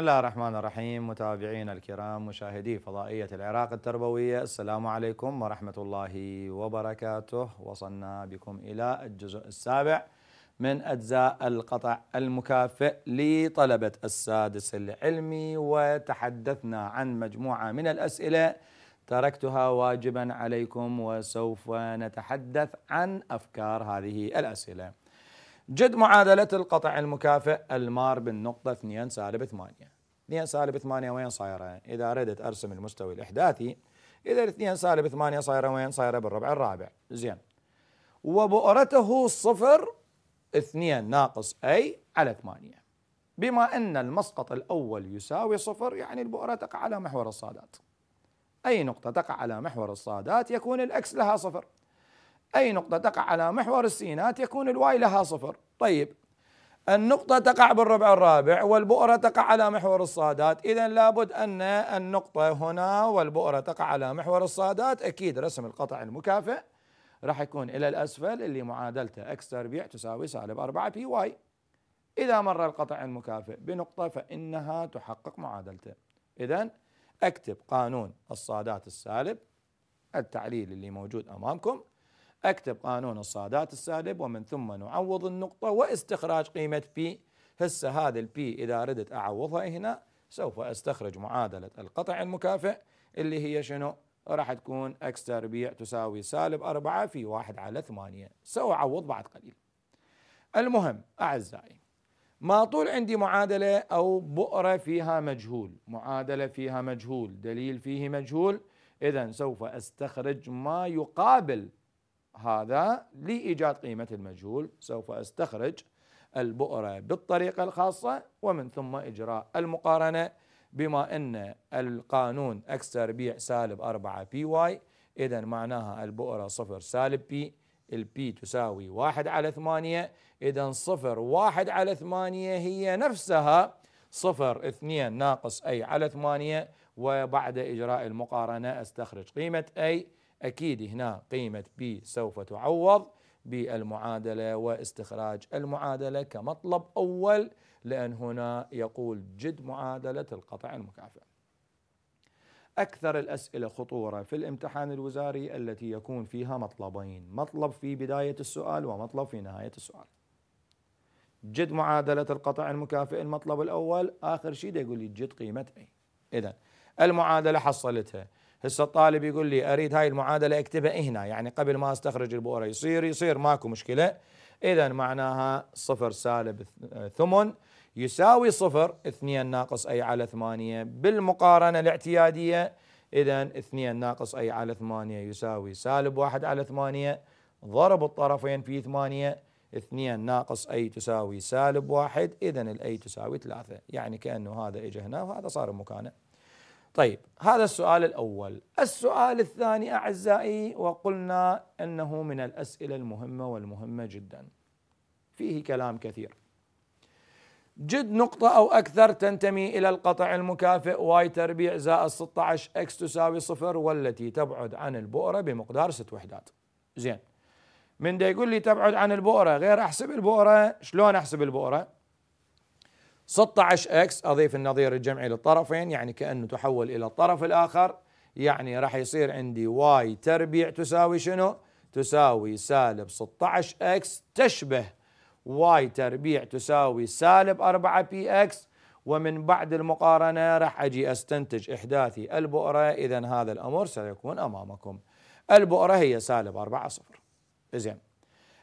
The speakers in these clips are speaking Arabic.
بسم الله الرحمن الرحيم متابعينا الكرام مشاهدي فضائية العراق التربوية السلام عليكم ورحمة الله وبركاته وصلنا بكم إلى الجزء السابع من أجزاء القطع المكافئ لطلبة السادس العلمي وتحدثنا عن مجموعة من الأسئلة تركتها واجبا عليكم وسوف نتحدث عن أفكار هذه الأسئلة جد معادلة القطع المكافئ المار بالنقطة 2 سالب 8 2 سالب 8 وين صايره؟ إذا أردت أرسم المستوي الإحداثي إذا 2 سالب 8 صايره وين صايره بالربع الرابع زين وبؤرته صفر 2 ناقص أي على 8 بما أن المسقط الأول يساوي صفر يعني البؤرة تقع على محور الصادات أي نقطة تقع على محور الصادات يكون الأكس لها صفر أي نقطة تقع على محور السينات يكون الواي لها صفر طيب النقطة تقع بالربع الرابع والبؤرة تقع على محور الصادات إذا لابد أن النقطة هنا والبؤرة تقع على محور الصادات أكيد رسم القطع المكافئ راح يكون إلى الأسفل اللي معادلته x تربيع تساوي سالب 4 بي واي إذا مر القطع المكافئ بنقطة فإنها تحقق معادلته إذا أكتب قانون الصادات السالب التعليل اللي موجود أمامكم اكتب قانون الصادات السالب ومن ثم نعوض النقطة واستخراج قيمة بي هسه هذا البي إذا ردت أعوضها هنا سوف أستخرج معادلة القطع المكافئ اللي هي شنو؟ راح تكون اكس تربيع تساوي سالب أربعة في واحد على ثمانية سأعوض بعد قليل المهم أعزائي ما طول عندي معادلة أو بؤرة فيها مجهول معادلة فيها مجهول دليل فيه مجهول إذا سوف أستخرج ما يقابل هذا لإيجاد قيمة المجهول سوف أستخرج البؤرة بالطريقة الخاصة ومن ثم إجراء المقارنة بما أن القانون X تربيع سالب 4 بي واي إذا معناها البؤرة صفر سالب بي البي تساوي واحد على ثمانية إذا صفر واحد على ثمانية هي نفسها صفر اثنين ناقص أي على ثمانية وبعد إجراء المقارنة أستخرج قيمة أي أكيد هنا قيمة بي سوف تعوض بالمعادلة واستخراج المعادلة كمطلب أول لأن هنا يقول جد معادلة القطع المكافئ أكثر الأسئلة خطورة في الامتحان الوزاري التي يكون فيها مطلبين مطلب في بداية السؤال ومطلب في نهاية السؤال جد معادلة القطع المكافئ المطلب الأول آخر شيء يقول لي جد قيمة أي إذا المعادلة حصلتها هسه الطالب يقول لي اريد هاي المعادله اكتبها هنا يعني قبل ما استخرج البؤره يصير يصير ماكو مشكله اذا معناها صفر سالب ثمن يساوي صفر اثنين ناقص اي على ثمانيه بالمقارنه الاعتياديه اذا اثنين ناقص اي على ثمانيه يساوي سالب واحد على ثمانيه ضرب الطرفين في ثمانيه اثنين ناقص اي تساوي سالب واحد اذا الاي تساوي ثلاثه يعني كانه هذا اجى هنا وهذا صار مكانه طيب هذا السؤال الأول السؤال الثاني أعزائي وقلنا أنه من الأسئلة المهمة والمهمة جدا فيه كلام كثير جد نقطة أو أكثر تنتمي إلى القطع المكافئ واي تربيع زائد 16 إكس تساوي صفر والتي تبعد عن البؤرة بمقدار ست وحدات زين من دا يقول لي تبعد عن البؤرة غير أحسب البؤرة شلون أحسب البؤرة 16 اكس اضيف النظير الجمعي للطرفين يعني كانه تحول الى الطرف الاخر يعني راح يصير عندي واي تربيع تساوي شنو؟ تساوي سالب 16 اكس تشبه واي تربيع تساوي سالب 4 بي اكس ومن بعد المقارنة راح أجي أستنتج إحداثي البؤرة إذا هذا الأمر سيكون أمامكم البؤرة هي سالب 4 صفر زين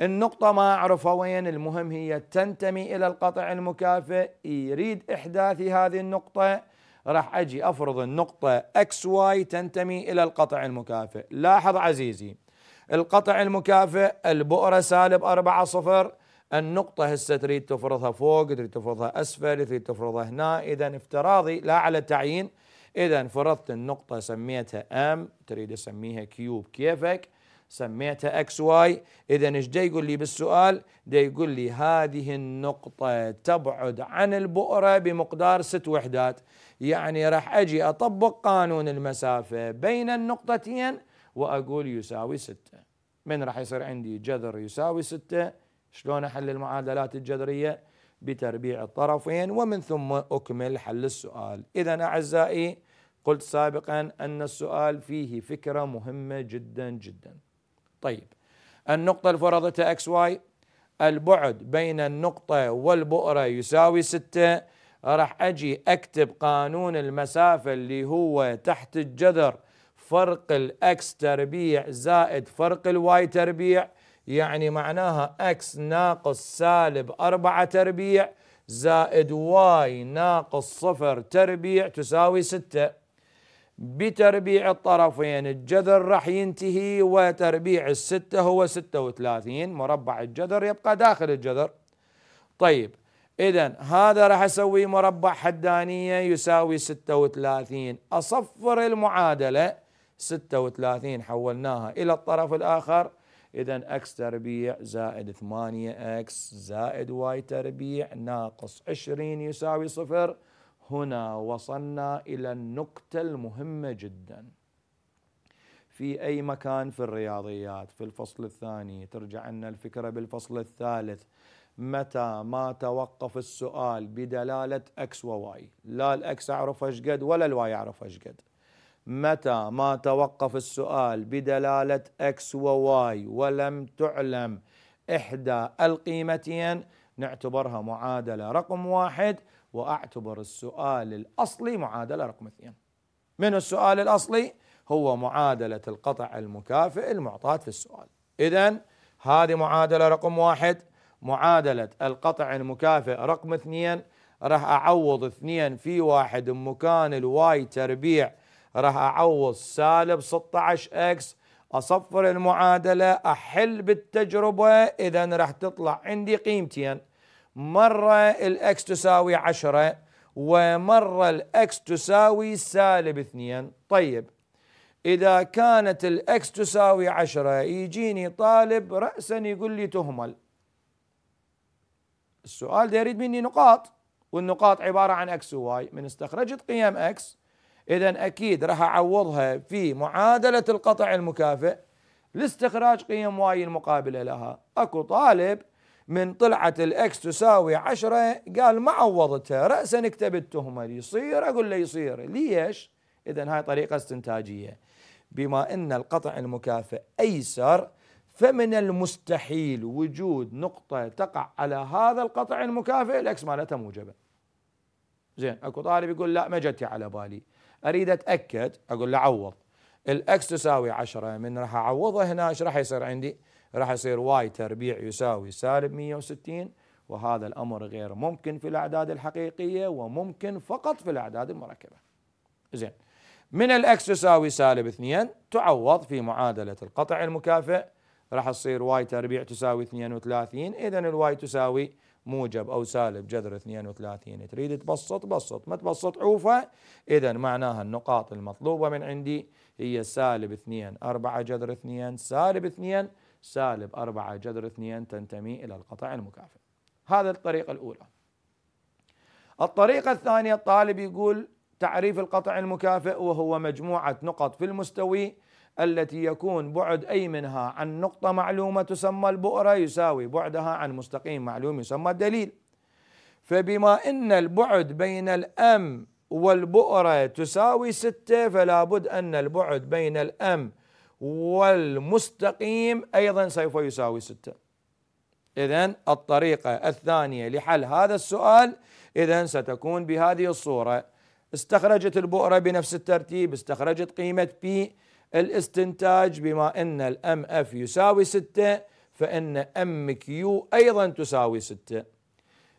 النقطة ما أعرف وين المهم هي تنتمي إلى القطع المكافئ يريد إحداث هذه النقطة راح أجي أفرض النقطة اكس واي تنتمي إلى القطع المكافئ لاحظ عزيزي القطع المكافئ البؤرة سالب أربعة صفر النقطة هسه تريد تفرضها فوق تريد تفرضها أسفل تريد تفرضها هنا إذا افتراضي لا على تعيين إذا فرضت النقطة سميتها M تريد أسميها كيوب كيفك سميتها اكس واي اذا ايش جاي يقول لي بالسؤال جاي يقول لي هذه النقطة تبعد عن البؤرة بمقدار ست وحدات يعني راح اجي اطبق قانون المسافة بين النقطتين واقول يساوي ستة من راح يصير عندي جذر يساوي ستة شلون احل المعادلات الجذرية بتربيع الطرفين ومن ثم اكمل حل السؤال اذا اعزائي قلت سابقا ان السؤال فيه فكره مهمه جدا جدا طيب النقطة الفرضة اكس واي البعد بين النقطة والبؤرة يساوي ستة راح اجي اكتب قانون المسافة اللي هو تحت الجذر فرق الاكس تربيع زائد فرق الواي تربيع يعني معناها اكس ناقص سالب أربعة تربيع زائد واي ناقص صفر تربيع تساوي ستة بتربيع الطرفين الجذر راح ينتهي وتربيع الستة هو 36 مربع الجذر يبقى داخل الجذر طيب إذا هذا راح أسوي مربع حدانية يساوي 36 أصفر المعادلة 36 حولناها إلى الطرف الآخر إذا اكس تربيع زائد 8 اكس زائد واي تربيع ناقص 20 يساوي صفر هنا وصلنا إلى النقطة المهمة جدا في أي مكان في الرياضيات في الفصل الثاني ترجع لنا الفكرة بالفصل الثالث متى ما توقف السؤال بدلالة أكس وواي لا الأكس أعرف أشقد ولا الواي أعرف أشقد متى ما توقف السؤال بدلالة أكس وواي ولم تعلم إحدى القيمتين نعتبرها معادلة رقم واحد واعتبر السؤال الاصلي معادله رقم اثنين. من السؤال الاصلي؟ هو معادله القطع المكافئ المعطاة في السؤال. اذا هذه معادله رقم واحد معادله القطع المكافئ رقم اثنين راح اعوض اثنين في واحد مكان الواي تربيع راح اعوض سالب 16 اكس اصفر المعادله احل بالتجربه اذا راح تطلع عندي قيمتين مرة الإكس تساوي عشرة ومرة الإكس تساوي سالب اثنين طيب إذا كانت الإكس تساوي عشرة يجيني طالب رأسا يقول لي تهمل السؤال ده يريد مني نقاط والنقاط عبارة عن اكس وواي من استخرجت قيم اكس اذا اكيد راح اعوضها في معادلة القطع المكافئ لاستخراج قيم واي المقابلة لها اكو طالب من طلعت الاكس تساوي عشرة قال ما عوضتها رأسا اكتب التهمة يصير أقول له يصير ليش إذا هاي طريقة استنتاجية بما أن القطع المكافئ أيسر فمن المستحيل وجود نقطة تقع على هذا القطع المكافئ الأكس مالتها موجبة زين أكو طالب يقول لا ما جتي على بالي أريد أتأكد أقول له عوض الأكس تساوي عشرة من راح أعوضه هنا إيش راح يصير عندي راح يصير واي تربيع يساوي سالب 160 وهذا الأمر غير ممكن في الأعداد الحقيقية وممكن فقط في الأعداد المركبة زين من الأكس تساوي سالب 2 تعوض في معادلة القطع المكافئ راح تصير واي تربيع تساوي 32 إذا الواي تساوي موجب أو سالب جذر 32 تريد تبسط بسط ما تبسط عوفة إذا معناها النقاط المطلوبة من عندي هي سالب 2 4 جذر 2 سالب 2 سالب 4 جذر 2 تنتمي إلى القطع المكافئ هذا الطريقة الأولى الطريقة الثانية الطالب يقول تعريف القطع المكافئ وهو مجموعة نقط في المستوي التي يكون بعد أي منها عن نقطة معلومة تسمى البؤرة يساوي بعدها عن مستقيم معلوم يسمى الدليل فبما أن البعد بين الأم والبؤرة تساوي ستة فلا بد أن البعد بين الأم والمستقيم أيضا سوف يساوي ستة إذا الطريقة الثانية لحل هذا السؤال إذا ستكون بهذه الصورة استخرجت البؤرة بنفس الترتيب استخرجت قيمة بي الاستنتاج بما أن الام اف يساوي 6 فإن ام كيو أيضا تساوي 6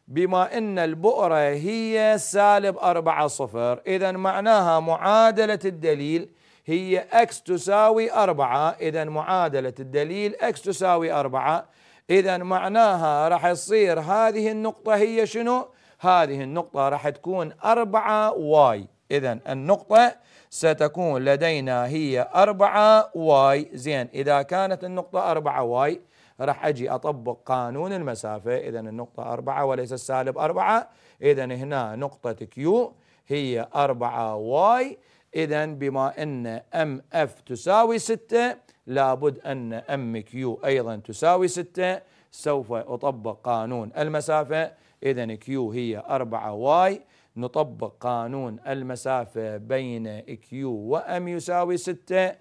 بما أن البؤرة هي سالب 4 صفر إذا معناها معادلة الدليل هي اكس تساوي أربعة إذا معادلة الدليل اكس تساوي أربعة إذا معناها راح تصير هذه النقطة هي شنو؟ هذه النقطة راح تكون أربعة واي إذا النقطة ستكون لدينا هي أربعة واي زين إذا كانت النقطة أربعة واي راح أجي أطبق قانون المسافة إذا النقطة أربعة وليس السالب أربعة إذا هنا نقطة كيو هي أربعة واي إذا بما أن أم أف تساوي ستة لابد أن أم كيو أيضا تساوي ستة سوف أطبق قانون المسافة إذا كيو هي أربعة واي نطبق قانون المسافة بين كيو وأم يساوي ستة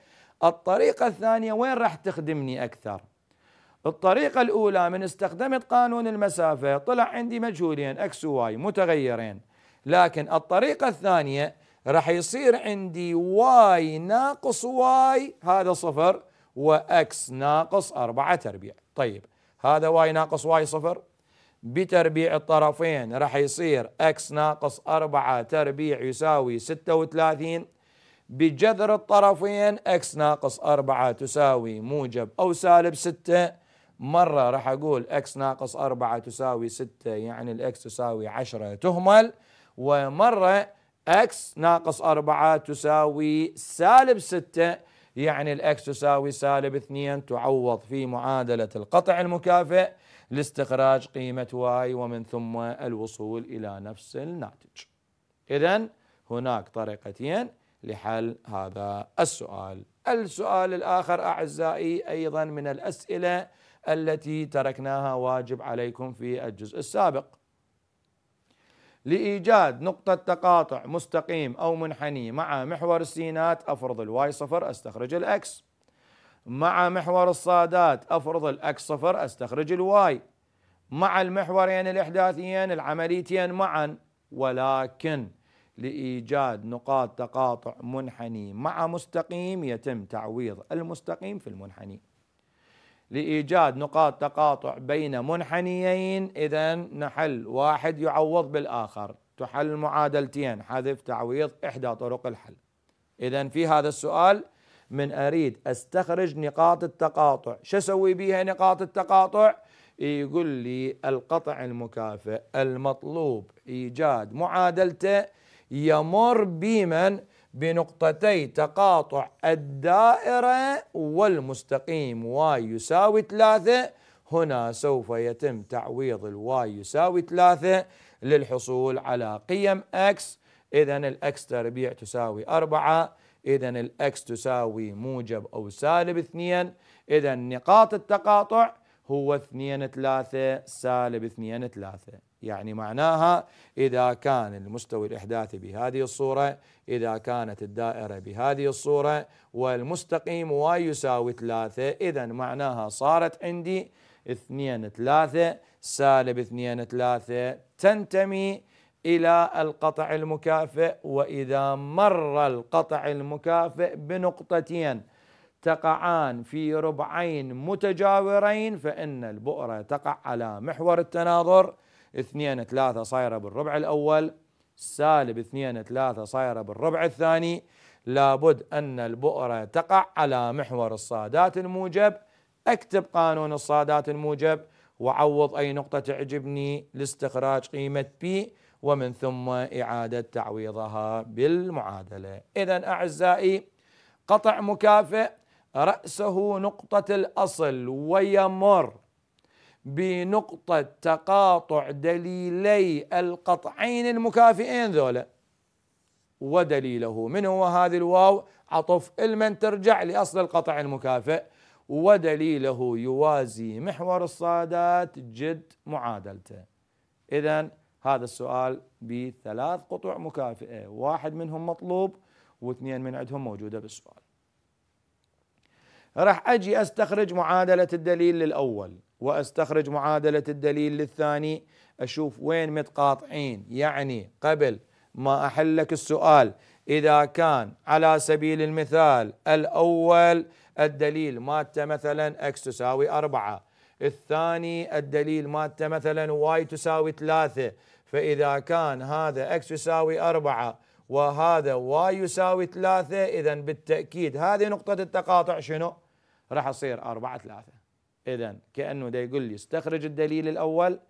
الطريقة الثانية وين راح تخدمني أكثر الطريقة الأولى من استخدمت قانون المسافة طلع عندي مجهولين أكس وواي متغيرين لكن الطريقة الثانية راح يصير عندي واي ناقص واي هذا صفر واكس ناقص أربعة تربيع طيب هذا واي ناقص واي صفر بتربيع الطرفين راح يصير اكس ناقص أربعة تربيع يساوي ستة وثلاثين بجذر الطرفين اكس ناقص أربعة تساوي موجب أو سالب ستة مرة راح أقول اكس ناقص أربعة تساوي ستة يعني الاكس تساوي عشرة تهمل ومرة اكس ناقص 4 تساوي سالب 6 يعني الاكس تساوي سالب 2 تعوض في معادلة القطع المكافئ لاستخراج قيمة واي ومن ثم الوصول إلى نفس الناتج إذا هناك طريقتين لحل هذا السؤال السؤال الآخر أعزائي أيضا من الأسئلة التي تركناها واجب عليكم في الجزء السابق لإيجاد نقطة تقاطع مستقيم أو منحني مع محور السينات أفرض الواي صفر أستخرج الأكس مع محور الصادات أفرض الأكس صفر أستخرج الواي مع المحورين الإحداثيين العمليتين معا ولكن لإيجاد نقاط تقاطع منحني مع مستقيم يتم تعويض المستقيم في المنحني لإيجاد نقاط تقاطع بين منحنيين إذا نحل واحد يعوض بالآخر تحل معادلتين حذف تعويض إحدى طرق الحل إذا في هذا السؤال من أريد أستخرج نقاط التقاطع شو أسوي بها نقاط التقاطع يقول لي القطع المكافئ المطلوب إيجاد معادلته يمر بمن بنقطتي تقاطع الدائرة والمستقيم واي يساوي ثلاثة هنا سوف يتم تعويض الواي يساوي ثلاثة للحصول على قيم اكس اذا الاكس تربيع تساوي أربعة اذا الاكس تساوي موجب او سالب اثنين اذا نقاط التقاطع هو اثنين ثلاثة سالب اثنين ثلاثة يعني معناها إذا كان المستوى الإحداثي بهذه الصورة إذا كانت الدائرة بهذه الصورة والمستقيم واي يساوي ثلاثة إذا معناها صارت عندي اثنين ثلاثة سالب اثنين ثلاثة تنتمي إلى القطع المكافئ وإذا مر القطع المكافئ بنقطتين تقعان في ربعين متجاورين فإن البؤرة تقع على محور التناظر 2 3 صايرة بالربع الأول سالب 2 3 صايرة بالربع الثاني لابد أن البؤرة تقع على محور الصادات الموجب أكتب قانون الصادات الموجب وعوض أي نقطة تعجبني لاستخراج قيمة بي ومن ثم إعادة تعويضها بالمعادلة إذا أعزائي قطع مكافئ رأسه نقطة الأصل ويمر بنقطة تقاطع دليلي القطعين المكافئين ذولا ودليله من هو هذه الواو عطف المن ترجع لأصل القطع المكافئ ودليله يوازي محور الصادات جد معادلته إذا هذا السؤال بثلاث قطع مكافئة واحد منهم مطلوب واثنين من عندهم موجودة بالسؤال راح أجي أستخرج معادلة الدليل للأول واستخرج معادله الدليل للثاني اشوف وين متقاطعين يعني قبل ما احل لك السؤال اذا كان على سبيل المثال الاول الدليل مات مثلا اكس تساوي أربعة الثاني الدليل مات مثلا واي تساوي ثلاثة فإذا كان هذا اكس يساوي أربعة وهذا واي يساوي ثلاثة إذا بالتأكيد هذه نقطة التقاطع شنو؟ راح أصير أربعة ثلاثة اذا كانه ده يقول لي استخرج الدليل الاول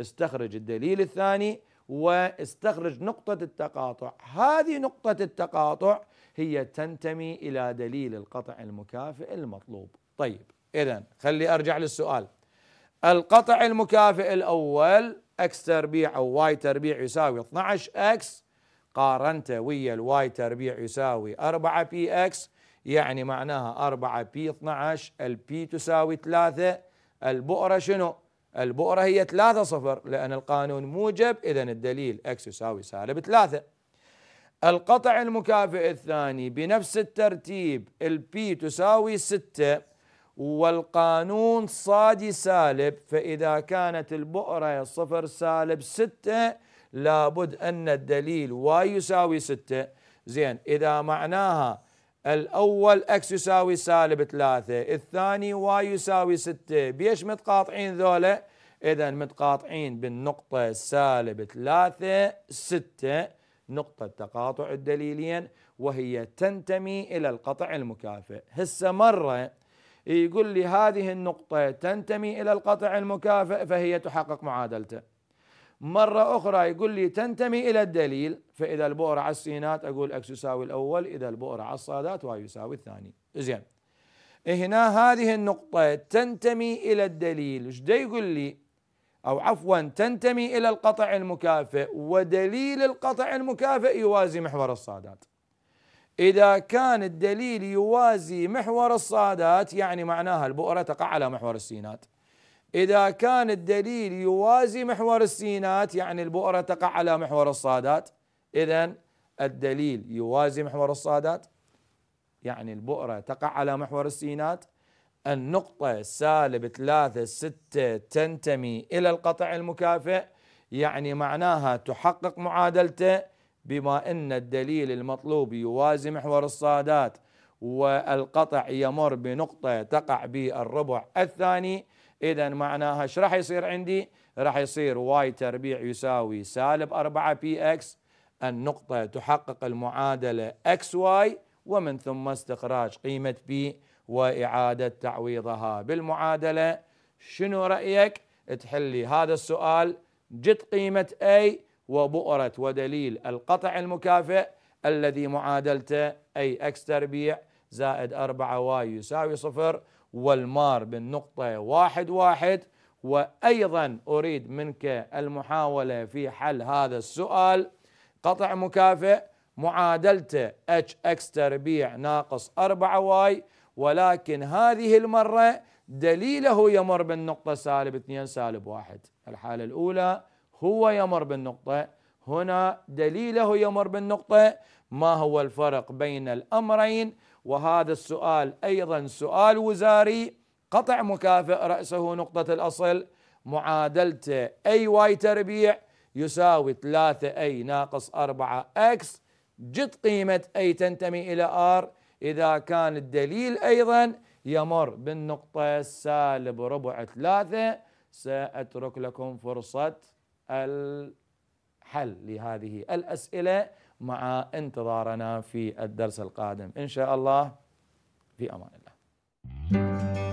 استخرج الدليل الثاني واستخرج نقطة التقاطع هذه نقطة التقاطع هي تنتمي إلى دليل القطع المكافئ المطلوب طيب إذا خلي أرجع للسؤال القطع المكافئ الأول اكس تربيع أو واي تربيع يساوي 12 اكس قارنته ويا الواي تربيع يساوي 4 بي اكس يعني معناها 4 بي 12 البي تساوي 3 البؤرة شنو البؤرة هي 3 صفر لأن القانون موجب إذا الدليل اكس يساوي سالب 3 القطع المكافئ الثاني بنفس الترتيب البي تساوي 6 والقانون صادي سالب فإذا كانت البؤرة صفر سالب 6 لابد أن الدليل واي يساوي 6 زين إذا معناها الأول X يساوي سالب ثلاثة الثاني Y يساوي ستة بيش متقاطعين ذولا إذا متقاطعين بالنقطة سالب ثلاثة ستة نقطة تقاطع الدليلين وهي تنتمي إلى القطع المكافئ هسه مرة يقول لي هذه النقطة تنتمي إلى القطع المكافئ فهي تحقق معادلته مرة أخرى يقول لي تنتمي إلى الدليل فإذا البؤر على السينات أقول أكس يساوي الأول إذا البؤر على الصادات واي يساوي الثاني زين هنا هذه النقطة تنتمي إلى الدليل ايش يقول لي أو عفوا تنتمي إلى القطع المكافئ ودليل القطع المكافئ يوازي محور الصادات إذا كان الدليل يوازي محور الصادات يعني معناها البؤرة تقع على محور السينات إذا كان الدليل يوازي محور السينات يعني البؤرة تقع على محور الصادات إذا الدليل يوازي محور الصادات يعني البؤرة تقع على محور السينات النقطة سالب ثلاثة ستة تنتمي إلى القطع المكافئ يعني معناها تحقق معادلته بما أن الدليل المطلوب يوازي محور الصادات والقطع يمر بنقطة تقع بالربع الثاني إذا معناها إيش راح يصير عندي؟ راح يصير واي تربيع يساوي سالب 4 بي إكس النقطة تحقق المعادلة إكس واي ومن ثم استخراج قيمة بي وإعادة تعويضها بالمعادلة شنو رأيك؟ تحلي هذا السؤال جت قيمة اي وبؤرة ودليل القطع المكافئ الذي معادلته أي اكس تربيع زائد 4Y يساوي صفر والمار بالنقطة واحد واحد وأيضا أريد منك المحاولة في حل هذا السؤال قطع مكافئ معادلته اتش اكس تربيع ناقص 4 واي ولكن هذه المرة دليله يمر بالنقطة سالب 2 سالب 1 الحالة الأولى هو يمر بالنقطة هنا دليله يمر بالنقطة ما هو الفرق بين الأمرين وهذا السؤال أيضا سؤال وزاري قطع مكافئ رأسه نقطة الأصل معادلته أي واي تربيع يساوي 3 أي ناقص 4 أكس جد قيمة أي تنتمي إلى آر إذا كان الدليل أيضا يمر بالنقطة السالب ربع 3 سأترك لكم فرصة الحل لهذه الأسئلة مع انتظارنا في الدرس القادم ان شاء الله في امان الله